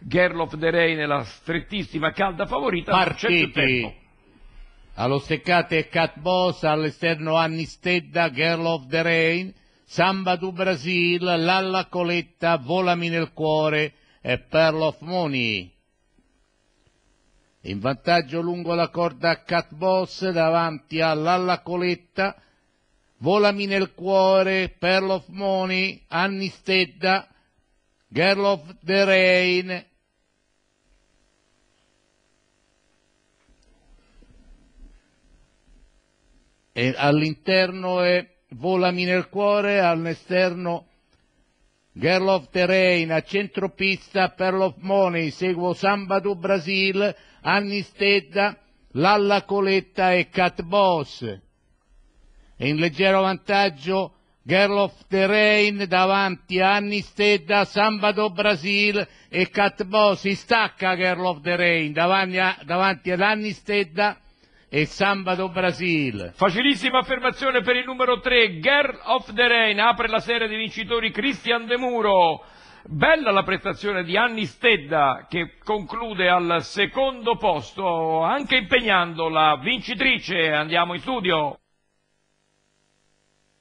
Girl Gerloff De Rey nella strettissima calda favorita. Partiti. Allo steccate Cat Boss, all'esterno Annistedda, of the Rain Samba du Brasil, Lalla Coletta, Volami nel cuore e Pearl of Money. In vantaggio lungo la corda Cat Boss davanti a Lalla Coletta, Volami nel cuore, Pearl of Money, Annistedda, Girl of the Rain. E all'interno è Volami nel cuore, all'esterno Girl of the Rain, a centropista Pearl of Money, seguo Samba do Brasil, Anni Stedda, Lalla Coletta e Cat Boss. E in leggero vantaggio Girl of the Rain davanti a Anni Stedda, Sambado Brasil e Catbo. Si stacca Girl of the Rain davanti, a, davanti ad Anni Stedda e Sambado Brasil. Facilissima affermazione per il numero 3, Girl of the Rain, apre la serie di vincitori Christian De Muro. Bella la prestazione di Anni Stedda che conclude al secondo posto, anche impegnando la vincitrice. Andiamo in studio.